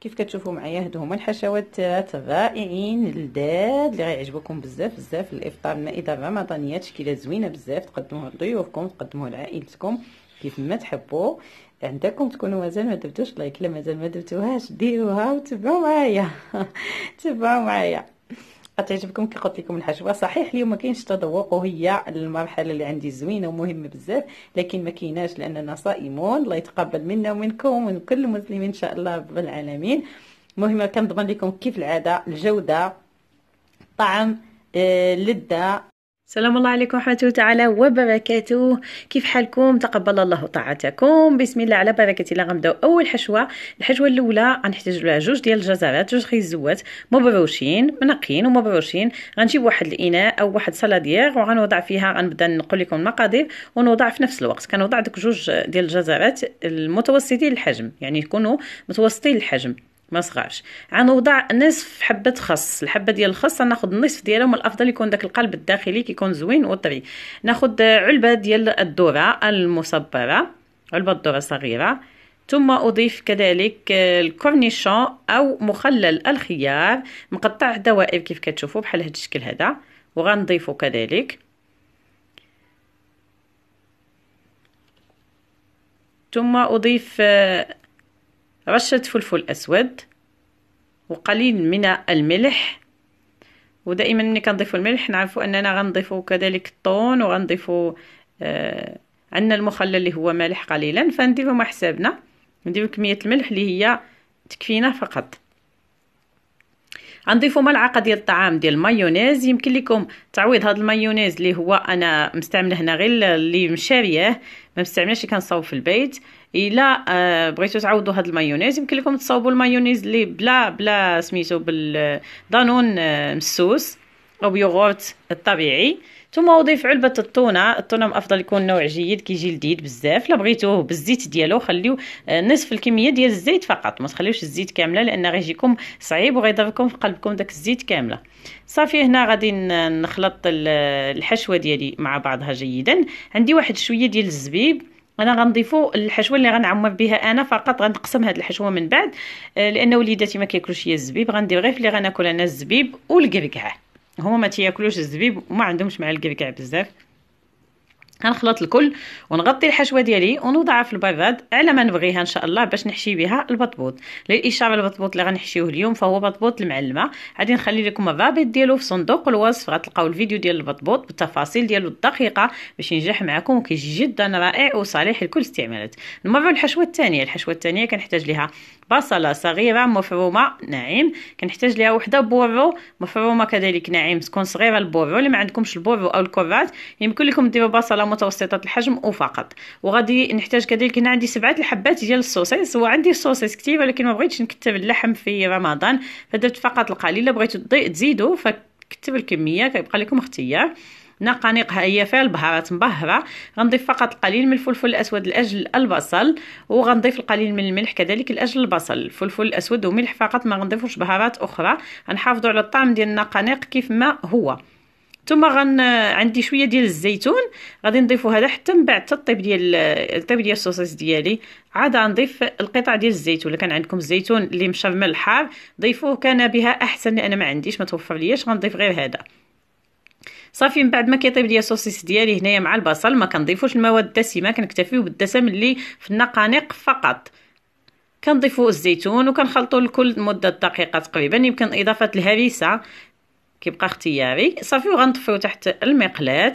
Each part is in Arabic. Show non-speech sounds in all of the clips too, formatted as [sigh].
كيف كتشوفوا معايا هادو هما الحشوات الثلاثه رائعين لذاذ اللي غيعجبكم بزاف بزاف الافطار المائده الرمضانيه تشكيله زوينه بزاف تقدموه لضيوفكم تقدموه لعائلتكم كيف ما تحبوا عندكم تكونوا مازال ما درتوش لايك الا مازال ما درتوهاش ديروها وتبعوا معايا [laughs] تبعوا معايا غتعجبكم كي قلت لكم الحشوه صحيح اليوم ما كاينش تذوق وهي المرحله اللي عندي زوينه ومهمه بزاف لكن ما كايناش لاننا صائمون الله يتقبل منا ومنكم ومن كل مسلم ان شاء الله رب العالمين مهمه كنضمن لكم كيف العاده الجوده الطعم آه، اللذه السلام الله عليكم ورحمة تعالى وبركاته كيف حالكم تقبل الله طاعتكم بسم الله على بركة الله غنبداو أول حشوة الحشوة الأولى غنحتاج لها جوج ديال الجزرات جوج خيزوات مبروشين منقين ومبروشين غنجيب واحد الإناء أو واحد صلاديغ وغنوضع فيها غنبدا نقول لكم المقادير ونوضع في نفس الوقت كنوضع دوك جوج ديال الجزرات المتوسطين الحجم يعني يكونوا متوسطين الحجم ما صغارش غنوضع نصف حبه خس الحبه ديال الخس ناخذ النصف ديالهم الافضل يكون داك القلب الداخلي كيكون زوين وطري ناخذ علبه ديال الذره المصبره علبه ذره صغيره ثم أضيف كذلك الكورنيشون أو مخلل الخيار مقطع دوائر كيف كتشوفوا بحال هاد الشكل هذا وغنضيفه كذلك ثم أضيف رشة فلفل أسود وقليل من الملح ودائما ملي كنضيفوا الملح نعرفوا اننا غنضيفوا كذلك الطون وغنضيفوا آه عندنا المخلل اللي هو مالح قليلا فنديروا مع حسابنا نديروا كميه الملح اللي هي تكفينا فقط غنضيفوا ملعقه ديال الطعام ديال المايونيز يمكن لكم تعويض هذا المايونيز اللي هو انا مستعمله هنا غير اللي مشارياه ما مستعملاش اللي كنصاوب في البيت الا آه بغيتو تعوضوا هاد المايونيز يمكن لكم تصاوبوا المايونيز اللي بلا بلا سميتو بالدانون آه، مسوس او بيوغورت الطبيعي ثم اضيف علبه التونه التونه من افضل يكون نوع جيد كيجي لذيذ بزاف الا بغيتوه بالزيت ديالو خليو آه، نصف الكميه ديال الزيت فقط ما تخليوش الزيت كامله لان غيجيكم صعيب وغيضرب لكم في قلبكم داك الزيت كامله صافي هنا غادي نخلط الحشوه ديالي مع بعضها جيدا عندي واحد شويه ديال الزبيب انا غنضيفو الحشوه اللي غنعمر بها انا فقط غنقسم هاد الحشوه من بعد آه، لان وليداتي ما كياكلوش هي الزبيب غندير غير اللي غناكل انا الزبيب والقرقعه هما ما تياكلوش الزبيب وما عندهمش مع القرقع بزاف غنخلط الكل ونغطي الحشوه ديالي ونوضعها في البراد على ما نبغيها ان شاء الله باش نحشي بها البطبوط للاشاره البطبوط اللي غنحشيوه اليوم فهو بطبوط المعلمه غادي نخلي لكم الرابط ديالو في صندوق الوصف غتلقاو الفيديو ديال البطبوط بالتفاصيل ديالو الدقيقه باش ينجح معكم وكيجي جدا رائع وصالح لكل استعمالات نمروا الحشوه الثانيه الحشوه الثانيه كنحتاج ليها بصلة صغيرة مفرومة ناعم كنحتاج ليها وحدة بورو مفرومة كذلك ناعم تكون صغيرة البورو اللي ما عندكمش البورو أو الكرات يمكن لكم ديروا بصلة متوسطة الحجم وفقط وغادي نحتاج كذلك هنا عندي سبعة الحبات ديال السوسيس وعندي السوسيس كتير ولكن ما بغيتش نكتب اللحم في رمضان فدرت فقط القليل بغيتو تزيدوا فكتب الكمية كيبقى لكم اختيار نقانيق هي فيها البهارات مبهره غنضيف فقط القليل من الفلفل الاسود لاجل البصل وغنضيف القليل من الملح كذلك لاجل البصل الفلفل الاسود وملح فقط ما غنضيفوش بهارات اخرى غنحافظوا على الطعم ديال النقانق كيف ما هو ثم غن عندي شويه ديال الزيتون غادي نضيفو هذا حتى من بعد الطيب ديال الطيب ديال الصوصيص ديالي عاد غنضيف القطع ديال الزيتون الا كان عندكم الزيتون اللي مشرمل حار ضيفوه كان بها احسن لان ما عنديش ما توفر ليش غنضيف غير هذا صافي من بعد ما كيطيب ليا السوسيس ديالي هنايا مع البصل ما كنضيفوش المواد الدسمه كنكتفيو بالدسم اللي في النقانق فقط كنضيفو الزيتون وكنخلطو الكل مده دقيقه تقريبا يمكن اضافه الهريسه كيبقى اختياري صافي وغنطفيو تحت المقلاة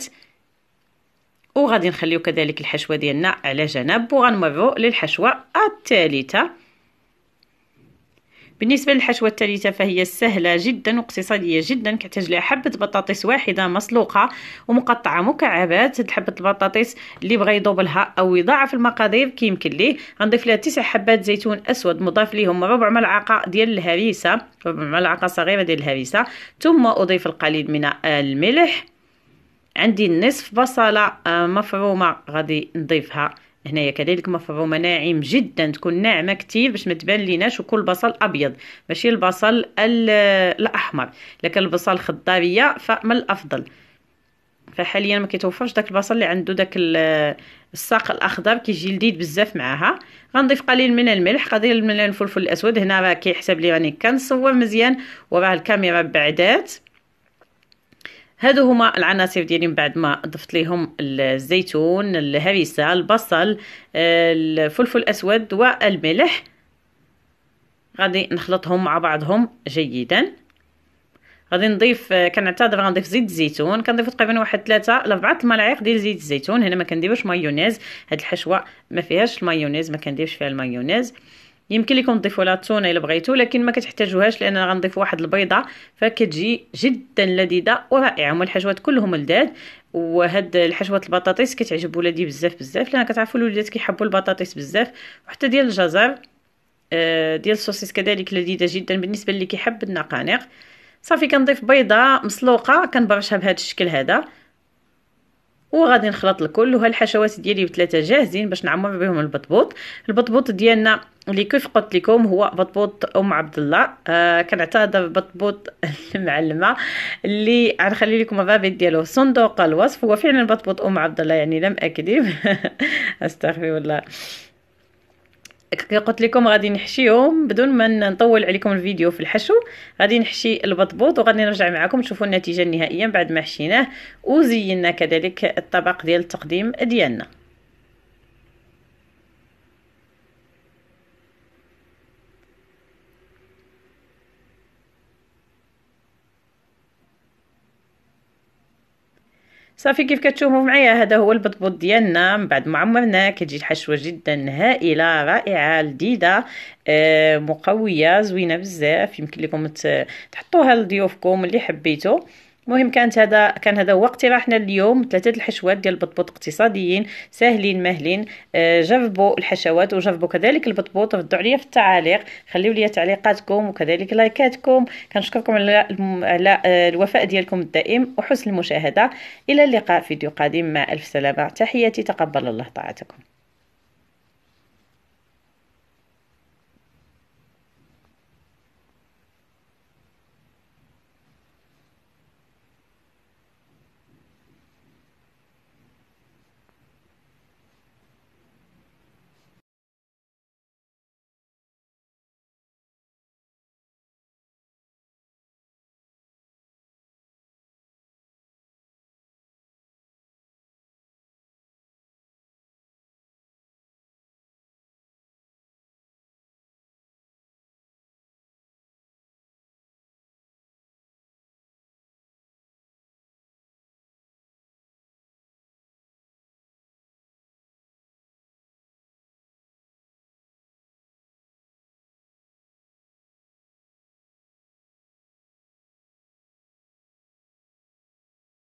وغادي نخليو كذلك الحشوه ديالنا على جنب وغنمرو للحشوه الثالثه بالنسبة للحشوة الثالثة فهي سهلة جدا واقتصادية جدا كتحتاج لها حبة بطاطس واحدة مسلوقة ومقطعة مكعبات هاد حبة البطاطس اللي بغى يضوبلها أو يضاعف المقادير كيمكن ليه غنضيف لها تسع حبات زيتون أسود مضاف ليهم ربع ملعقة ديال الهريسة ربع ملعقة صغيرة ديال الهريسة ثم أضيف القليل من الملح عندي نصف بصلة آه، مفرومة غادي نضيفها هنايا كذلك مفرومه ناعم جدا تكون ناعمه كتير باش ما تبان ليناش وكل بصل ابيض ماشي البصل الاحمر لكن البصل خضاريه فما الافضل فحاليا ما كيتوفرش داك البصل اللي عنده داك الساق الاخضر كيجي لذيذ بزاف معاها غنضيف قليل من الملح قليل من الفلفل الاسود هنا راه كيحسب لي راني كنصور مزيان وراه الكاميرا بعدات هادو هما العناصر ديالي من بعد ما ضفت ليهم الزيتون الهريسه البصل الفلفل الاسود والملح غادي نخلطهم مع بعضهم جيدا غادي نضيف كنعتذر غنضيف زيت الزيتون كنضيف تقريبا واحد 3 ل 4 الملاعق ديال زيت الزيتون هنا ما كنديروش مايونيز هاد الحشوه ما فيهاش المايونيز ما كنديرش فيها المايونيز يمكن لكم تضيفوا لا تونه الا بغيتو لكن ما كتحتاجوهاش لان غنضيف واحد البيضه فكتجي جدا لذيذه ورائعه هما الحشوات كلهم لذاد وهاد الحشوات البطاطس كتعجب ولادي بزاف بزاف لان كتعرفوا الوليدات كيحبوا البطاطس بزاف وحتى ديال الجزر آه، ديال السوسيس كذلك لذيذه جدا بالنسبه اللي كيحب النقانق صافي كنضيف بيضه مسلوقه كنبرشها بهذا الشكل هذا وغادي نخلط الكل وهالحشوات ديالي بثلاثه جاهزين باش نعمر بهم البطبوط البطبوط ديالنا اللي كيف قلت لكم هو بطبوط ام عبد الله آه كنعتاد بطبوط [laughs] المعلمه اللي غنخلي لكم الرابط ديالو صندوق الوصف هو فعلا بطبوط ام عبد الله يعني لم اكذب [laughs] استغفر الله قلت لكم غادي نحشيهم بدون ما نطول عليكم الفيديو في الحشو غادي نحشي البطبوط وغادي نرجع معكم تشوفوا النتيجه النهائيه بعد ما حشيناه وزيناه كذلك الطبق ديال التقديم ديالنا صافي كيف كتشوفوا معايا هذا هو البطبوط ديالنا من بعد ما عمرناه كتجي الحشوه جدا هائله رائعه لذيذه آه مقويه زوينه بزاف يمكن لكم تحطوها لضيوفكم اللي حبيتو المهم كانت هذا كان هذا هو اقتراحنا اليوم ثلاثه الحشوات ديال البطبوط اقتصاديين ساهلين مهلين آه، جربوا الحشوات وجربوا كذلك البطبوط ردوا عليا في التعاليق خليو لي تعليقاتكم وكذلك لايكاتكم كنشكركم على على آه، الوفاء ديالكم الدائم وحسن المشاهده الى اللقاء فيديو قادم مع الف سلامه تحياتي تقبل الله طاعتكم